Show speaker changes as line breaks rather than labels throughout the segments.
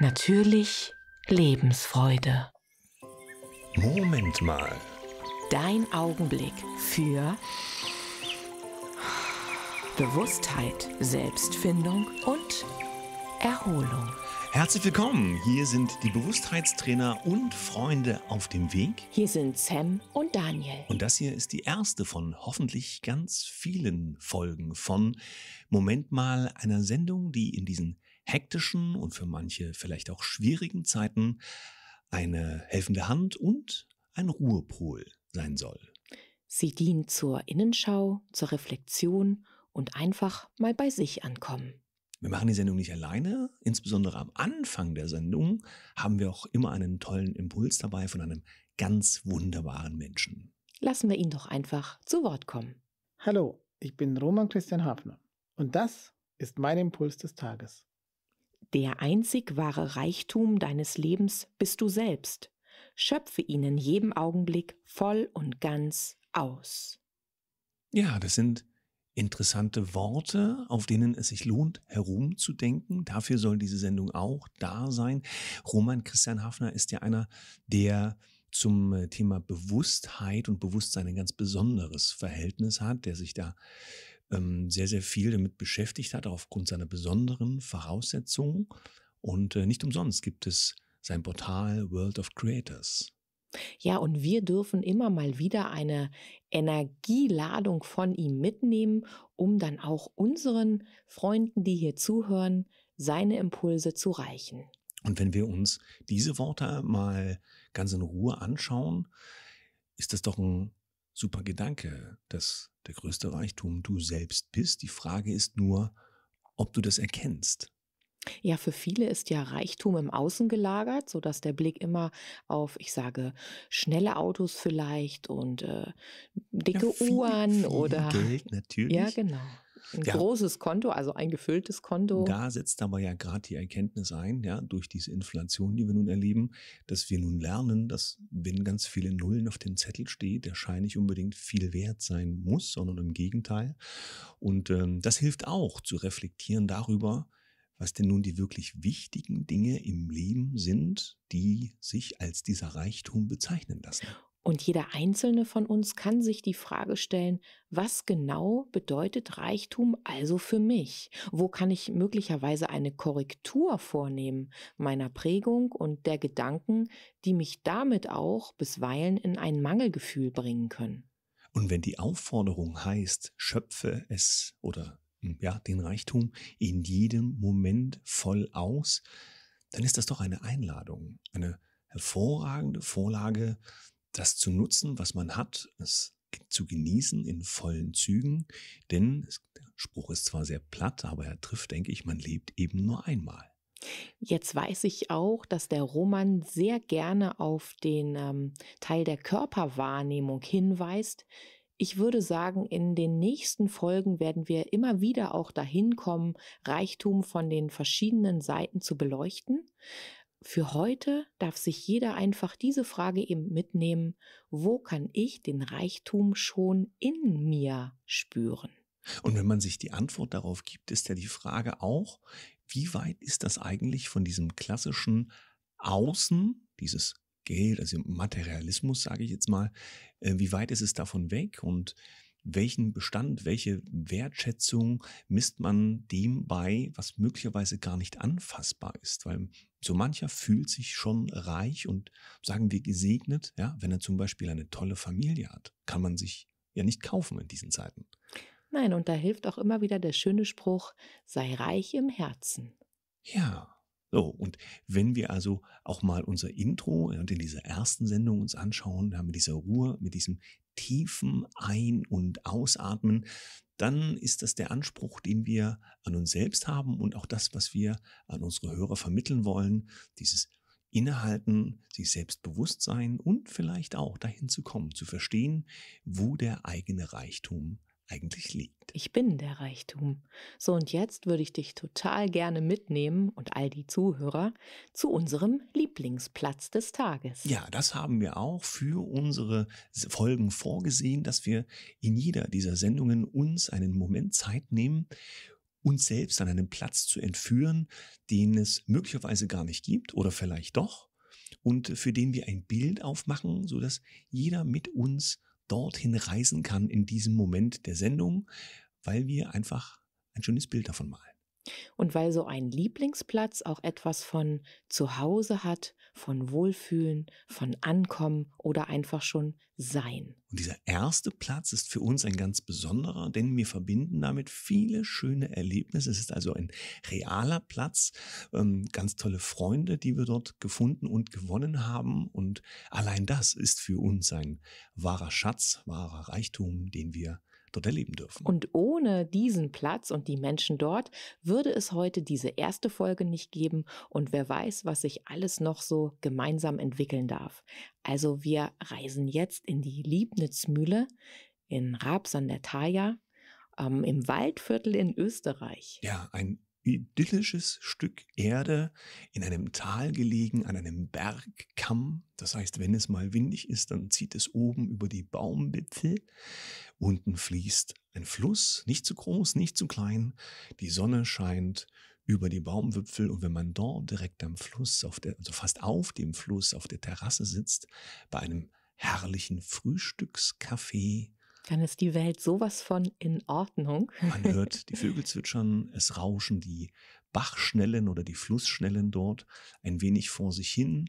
Natürlich Lebensfreude. Moment mal. Dein Augenblick für Bewusstheit, Selbstfindung und Erholung.
Herzlich willkommen. Hier sind die Bewusstheitstrainer und Freunde auf dem Weg. Hier sind Sam
und Daniel. Und
das hier ist die erste von hoffentlich ganz vielen Folgen von Moment mal einer Sendung, die in diesen hektischen und für manche vielleicht auch schwierigen Zeiten eine helfende Hand und ein
Ruhepol sein soll. Sie dient zur Innenschau, zur Reflexion und einfach mal bei sich ankommen. Wir machen die Sendung nicht alleine. Insbesondere am
Anfang der Sendung haben wir auch immer einen tollen Impuls dabei von einem ganz
wunderbaren Menschen. Lassen wir ihn doch einfach zu Wort kommen. Hallo, ich bin Roman Christian Hafner und das ist mein Impuls des Tages. Der einzig wahre Reichtum deines Lebens bist du selbst. Schöpfe ihn in jedem Augenblick voll und ganz aus.
Ja, das sind interessante Worte, auf denen es sich lohnt, herumzudenken. Dafür soll diese Sendung auch da sein. Roman Christian Hafner ist ja einer, der zum äh, Thema Bewusstheit und Bewusstsein ein ganz besonderes Verhältnis hat, der sich da ähm, sehr, sehr viel damit beschäftigt hat, aufgrund seiner besonderen Voraussetzungen. Und äh, nicht umsonst gibt es sein Portal World of Creators.
Ja, und wir dürfen immer mal wieder eine Energieladung von ihm mitnehmen, um dann auch unseren Freunden, die hier zuhören, seine Impulse zu reichen.
Und wenn wir uns diese Worte mal ganz in Ruhe anschauen, ist das doch ein super Gedanke, dass der größte Reichtum du selbst bist. Die Frage ist nur, ob du das erkennst.
Ja, für viele ist ja Reichtum im Außen gelagert, sodass der Blick immer auf, ich sage, schnelle Autos vielleicht und äh, dicke ja, viel, Uhren viel oder. Geld, natürlich. Ja, genau ein ja. großes Konto, also ein gefülltes Konto. Da setzt aber ja gerade die Erkenntnis ein,
ja, durch diese Inflation, die wir nun erleben, dass wir nun lernen, dass wenn ganz viele Nullen auf dem Zettel steht, der Schein nicht unbedingt viel wert sein muss, sondern im Gegenteil. Und ähm, das hilft auch zu reflektieren darüber, was denn nun die wirklich wichtigen Dinge im Leben sind, die sich als dieser Reichtum bezeichnen lassen.
Und jeder einzelne von uns kann sich die Frage stellen, was genau bedeutet Reichtum also für mich? Wo kann ich möglicherweise eine Korrektur vornehmen meiner Prägung und der Gedanken, die mich damit auch bisweilen in ein Mangelgefühl bringen können?
Und wenn die Aufforderung heißt, schöpfe es oder hm, ja, den Reichtum in jedem Moment voll aus, dann ist das doch eine Einladung, eine hervorragende Vorlage, das zu nutzen, was man hat, es zu genießen in vollen Zügen, denn der Spruch ist zwar sehr platt, aber er trifft, denke ich, man lebt eben nur einmal.
Jetzt weiß ich auch, dass der Roman sehr gerne auf den ähm, Teil der Körperwahrnehmung hinweist. Ich würde sagen, in den nächsten Folgen werden wir immer wieder auch dahin kommen, Reichtum von den verschiedenen Seiten zu beleuchten für heute darf sich jeder einfach diese Frage eben mitnehmen, wo kann ich den Reichtum schon in mir spüren? Und
wenn man sich die Antwort darauf gibt, ist ja die Frage auch, wie weit ist das eigentlich von diesem klassischen Außen, dieses Geld, also Materialismus, sage ich jetzt mal, äh, wie weit ist es davon weg? Und welchen Bestand, welche Wertschätzung misst man dem bei, was möglicherweise gar nicht anfassbar ist. Weil so mancher fühlt sich schon reich und sagen wir gesegnet, ja, wenn er zum Beispiel eine tolle Familie hat, kann man sich ja nicht kaufen in diesen Zeiten.
Nein, und da hilft auch immer wieder der schöne Spruch, sei reich im Herzen.
Ja, so, und wenn wir also auch mal unser Intro und in dieser ersten Sendung uns anschauen, mit dieser Ruhe mit diesem tiefen Ein- und Ausatmen, dann ist das der Anspruch, den wir an uns selbst haben und auch das, was wir an unsere Hörer vermitteln wollen, dieses Innehalten, sich selbst bewusst sein und vielleicht auch dahin zu kommen, zu verstehen, wo der eigene Reichtum eigentlich liegt. Ich bin
der Reichtum. So, und jetzt würde ich dich total gerne mitnehmen und all die Zuhörer zu unserem Lieblingsplatz des Tages. Ja,
das haben wir auch für unsere Folgen vorgesehen, dass wir in jeder dieser Sendungen uns einen Moment Zeit nehmen, uns selbst an einen Platz zu entführen, den es möglicherweise gar nicht gibt oder vielleicht doch und für den wir ein Bild aufmachen, so dass jeder mit uns dorthin reisen kann in diesem Moment der Sendung, weil wir einfach ein schönes Bild davon malen.
Und weil so ein Lieblingsplatz auch etwas von Zuhause hat, von Wohlfühlen, von Ankommen oder einfach schon Sein.
Und dieser erste Platz ist für uns ein ganz besonderer, denn wir verbinden damit viele schöne Erlebnisse. Es ist also ein realer Platz, ähm, ganz tolle Freunde, die wir dort gefunden und gewonnen haben. Und allein das ist für uns ein wahrer Schatz, wahrer Reichtum, den wir dort erleben dürfen.
Und ohne diesen Platz und die Menschen dort würde es heute diese erste Folge nicht geben und wer weiß, was sich alles noch so gemeinsam entwickeln darf. Also wir reisen jetzt in die Liebnitzmühle in Raps an der Thaya ähm, im Waldviertel in Österreich.
Ja, ein idyllisches Stück Erde in einem Tal gelegen, an einem Bergkamm. Das heißt, wenn es mal windig ist, dann zieht es oben über die Baumwipfel Unten fließt ein Fluss, nicht zu groß, nicht zu klein. Die Sonne scheint über die Baumwipfel und wenn man dort direkt am Fluss, der, also fast auf dem Fluss, auf der Terrasse sitzt, bei einem herrlichen Frühstückskaffee,
dann ist die Welt sowas von in Ordnung.
Man hört die Vögel zwitschern, es rauschen die Bachschnellen oder die Flussschnellen dort ein wenig vor sich hin,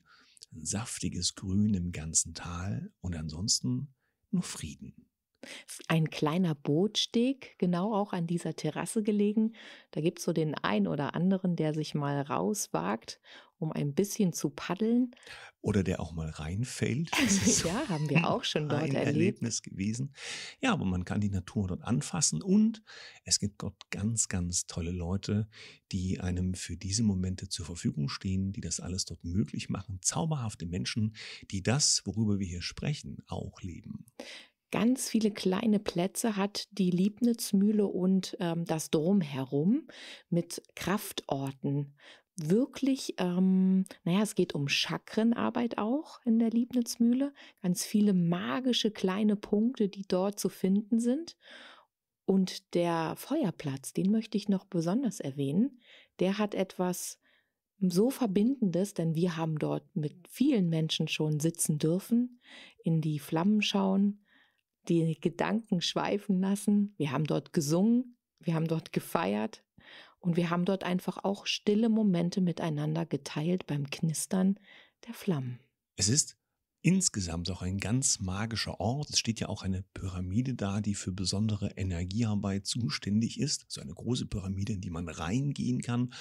ein saftiges Grün im ganzen Tal und ansonsten
nur Frieden. Ein kleiner Bootsteg, genau auch an dieser Terrasse gelegen. Da gibt es so den einen oder anderen, der sich mal rauswagt, um ein bisschen zu paddeln.
Oder der auch mal reinfällt.
ja, haben wir auch schon dort ein erlebt. Erlebnis
gewesen. Ja, aber man kann die Natur dort anfassen und es gibt dort ganz, ganz tolle Leute, die einem für diese Momente zur Verfügung stehen, die das alles dort möglich machen. Zauberhafte Menschen, die das, worüber wir hier sprechen, auch leben
ganz viele kleine Plätze hat die Liebnitzmühle und ähm, das Drumherum mit Kraftorten. Wirklich, ähm, naja, es geht um Chakrenarbeit auch in der Liebnitzmühle. Ganz viele magische kleine Punkte, die dort zu finden sind. Und der Feuerplatz, den möchte ich noch besonders erwähnen, der hat etwas so Verbindendes, denn wir haben dort mit vielen Menschen schon sitzen dürfen, in die Flammen schauen, die Gedanken schweifen lassen. Wir haben dort gesungen, wir haben dort gefeiert und wir haben dort einfach auch stille Momente miteinander geteilt beim Knistern der Flammen.
Es ist insgesamt auch ein ganz magischer Ort. Es steht ja auch eine Pyramide da, die für besondere Energiearbeit zuständig ist. So eine große Pyramide, in die man reingehen kann.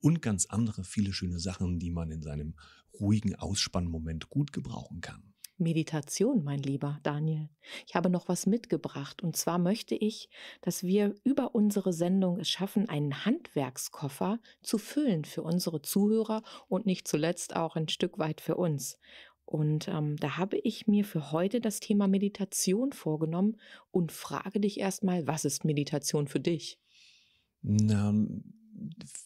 Und ganz andere, viele schöne Sachen, die man in seinem ruhigen Ausspannmoment gut gebrauchen kann.
Meditation, mein lieber Daniel. Ich habe noch was mitgebracht und zwar möchte ich, dass wir über unsere Sendung es schaffen, einen Handwerkskoffer zu füllen für unsere Zuhörer und nicht zuletzt auch ein Stück weit für uns. Und ähm, da habe ich mir für heute das Thema Meditation vorgenommen und frage dich erstmal, was ist Meditation für dich?
Na,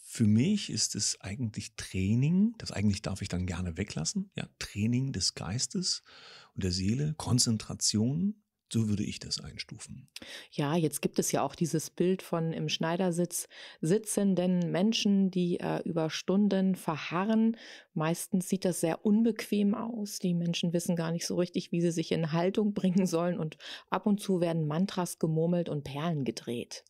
für mich ist es eigentlich Training, das eigentlich darf ich dann gerne weglassen, ja, Training des Geistes und der Seele, Konzentration, so würde ich das einstufen.
Ja, jetzt gibt es ja auch dieses Bild von im Schneidersitz sitzenden Menschen, die äh, über Stunden verharren. Meistens sieht das sehr unbequem aus. Die Menschen wissen gar nicht so richtig, wie sie sich in Haltung bringen sollen und ab und zu werden Mantras gemurmelt und Perlen gedreht.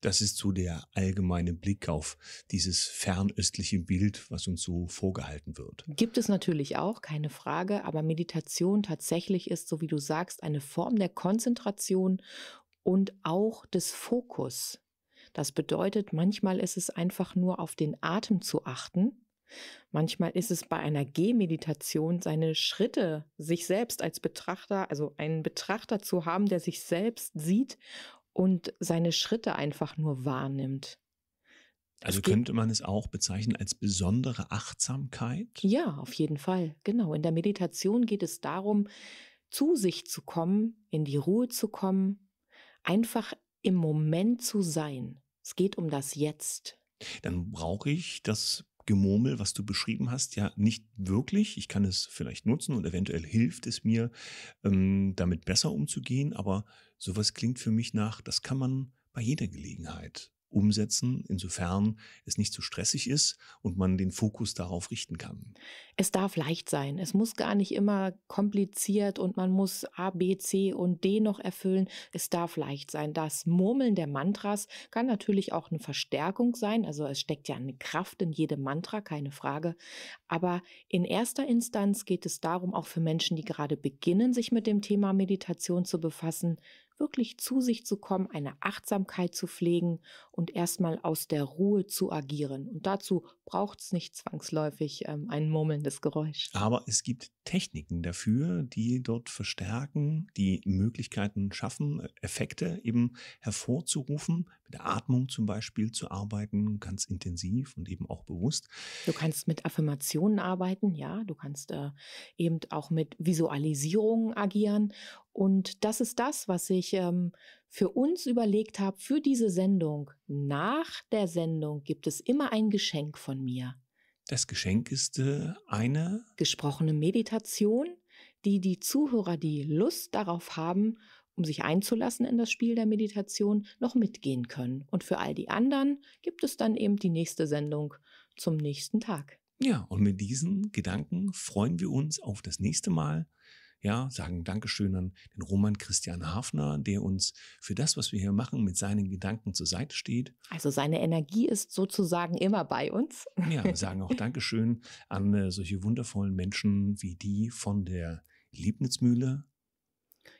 Das ist so der allgemeine Blick auf dieses fernöstliche Bild, was uns so vorgehalten wird.
Gibt es natürlich auch, keine Frage, aber Meditation tatsächlich ist, so wie du sagst, eine Form der Konzentration und auch des Fokus. Das bedeutet, manchmal ist es einfach nur auf den Atem zu achten. Manchmal ist es bei einer Gehmeditation seine Schritte, sich selbst als Betrachter, also einen Betrachter zu haben, der sich selbst sieht und seine Schritte einfach nur wahrnimmt.
Also könnte man es auch bezeichnen als besondere
Achtsamkeit? Ja, auf jeden Fall. Genau. In der Meditation geht es darum, zu sich zu kommen, in die Ruhe zu kommen, einfach im Moment zu sein. Es geht um das Jetzt.
Dann brauche ich das Gemurmel, was du beschrieben hast, ja nicht wirklich. Ich kann es vielleicht nutzen und eventuell hilft es mir, ähm, damit besser umzugehen, aber Sowas klingt für mich nach, das kann man bei jeder
Gelegenheit
umsetzen, insofern es nicht zu so stressig ist und man den Fokus darauf
richten kann. Es darf leicht sein. Es muss gar nicht immer kompliziert und man muss A, B, C und D noch erfüllen. Es darf leicht sein. Das Murmeln der Mantras kann natürlich auch eine Verstärkung sein. Also es steckt ja eine Kraft in jedem Mantra, keine Frage. Aber in erster Instanz geht es darum, auch für Menschen, die gerade beginnen, sich mit dem Thema Meditation zu befassen, wirklich zu sich zu kommen, eine Achtsamkeit zu pflegen und erstmal aus der Ruhe zu agieren. Und dazu braucht es nicht zwangsläufig ähm, ein murmelndes Geräusch.
Aber es gibt Techniken dafür, die dort verstärken, die Möglichkeiten schaffen, äh, Effekte eben hervorzurufen, mit
der Atmung zum Beispiel zu arbeiten, ganz intensiv und eben auch bewusst. Du kannst mit Affirmationen arbeiten, ja, du kannst äh, eben auch mit Visualisierungen agieren. Und das ist das, was ich ähm, für uns überlegt habe, für diese Sendung. Nach der Sendung gibt es immer ein Geschenk von mir.
Das Geschenk
ist äh, eine gesprochene Meditation, die die Zuhörer, die Lust darauf haben, um sich einzulassen in das Spiel der Meditation, noch mitgehen können. Und für all die anderen gibt es dann eben die nächste Sendung zum nächsten Tag. Ja,
und mit diesen Gedanken freuen wir uns auf das nächste Mal. Ja, sagen Dankeschön an den Roman Christian Hafner, der uns für das, was wir hier machen, mit seinen Gedanken zur Seite
steht. Also seine Energie ist sozusagen immer bei uns. Ja, sagen
auch Dankeschön an äh, solche wundervollen Menschen wie die von der Liebnitzmühle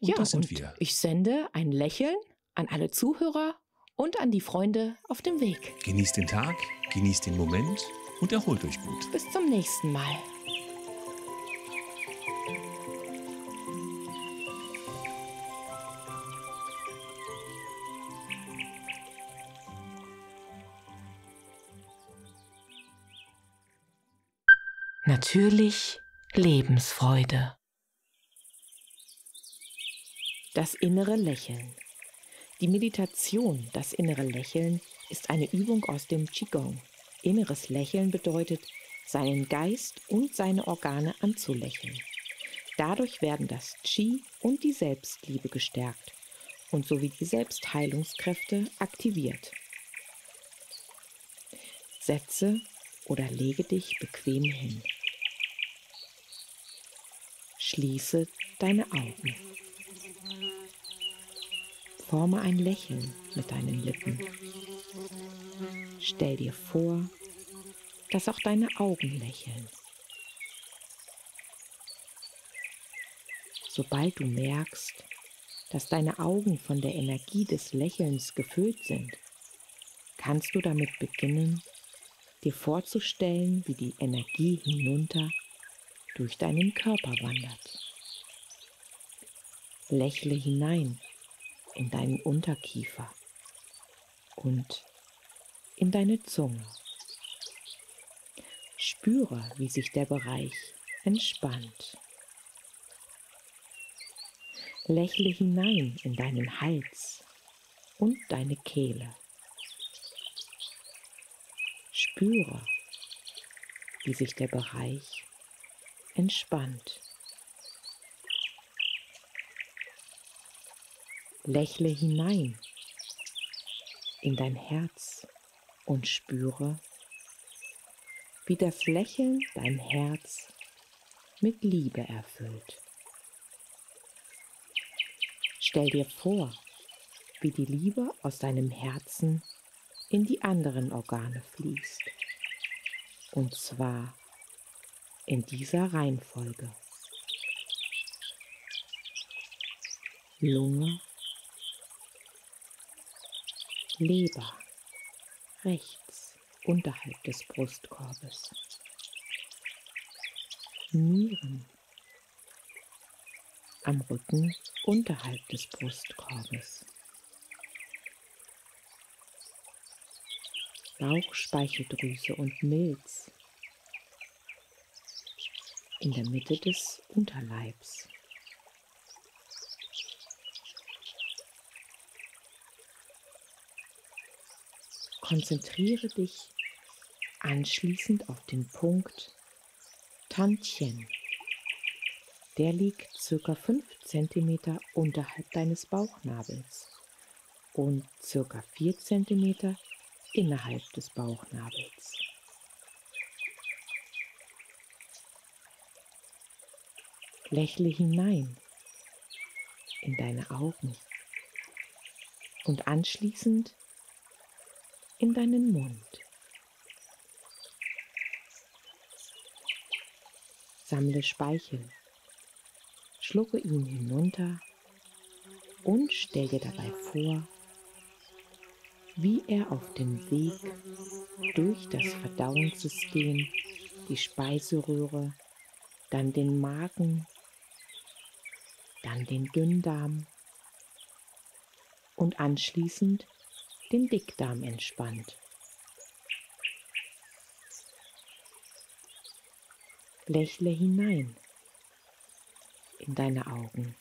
und ja, das sind wir. Ich sende ein Lächeln an alle Zuhörer und an die Freunde auf dem Weg.
Genießt den Tag, genießt den Moment und erholt euch gut.
Bis zum nächsten Mal. Natürlich Lebensfreude. Das innere Lächeln. Die Meditation, das innere Lächeln, ist eine Übung aus dem Qigong. Inneres Lächeln bedeutet, seinen Geist und seine Organe anzulächeln. Dadurch werden das Qi und die Selbstliebe gestärkt und sowie die Selbstheilungskräfte aktiviert. Setze oder lege dich bequem hin. Schließe deine Augen. Forme ein Lächeln mit deinen Lippen. Stell dir vor, dass auch deine Augen lächeln. Sobald du merkst, dass deine Augen von der Energie des Lächelns gefüllt sind, kannst du damit beginnen, dir vorzustellen, wie die Energie hinunter durch deinen Körper wandert. Lächle hinein in deinen Unterkiefer und in deine Zunge. Spüre, wie sich der Bereich entspannt. Lächle hinein in deinen Hals und deine Kehle. Spüre, wie sich der Bereich entspannt. Lächle hinein in dein Herz und spüre, wie das Lächeln dein Herz mit Liebe erfüllt. Stell dir vor, wie die Liebe aus deinem Herzen in die anderen Organe fließt. Und zwar in dieser Reihenfolge. Lunge, Leber rechts unterhalb des Brustkorbes. Nieren am Rücken unterhalb des Brustkorbes. Bauchspeicheldrüse und Milz in der Mitte des Unterleibs. Konzentriere dich anschließend auf den Punkt Tantchen. Der liegt ca. 5 cm unterhalb deines Bauchnabels und ca. 4 cm innerhalb des Bauchnabels. Lächle hinein in deine Augen und anschließend in deinen Mund. Sammle Speichel, schlucke ihn hinunter und stell dir dabei vor, wie er auf dem Weg durch das Verdauungssystem, die Speiseröhre, dann den Magen, dann den Dünndarm und anschließend den Dickdarm entspannt. Lächle hinein in deine Augen.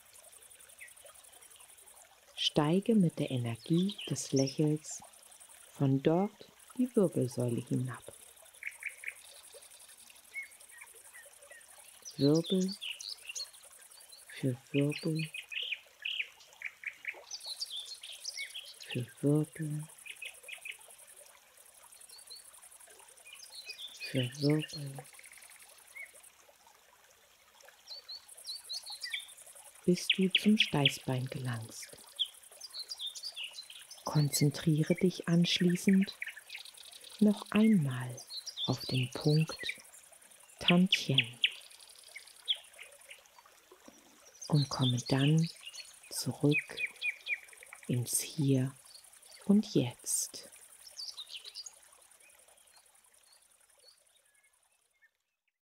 Steige mit der Energie des Lächels von dort die Wirbelsäule hinab. Wirbel für Wirbel für Wirbel, für Wirbel, bis du zum Steißbein gelangst. Konzentriere dich anschließend noch einmal auf den Punkt Tantien und komme dann zurück ins Hier und Jetzt.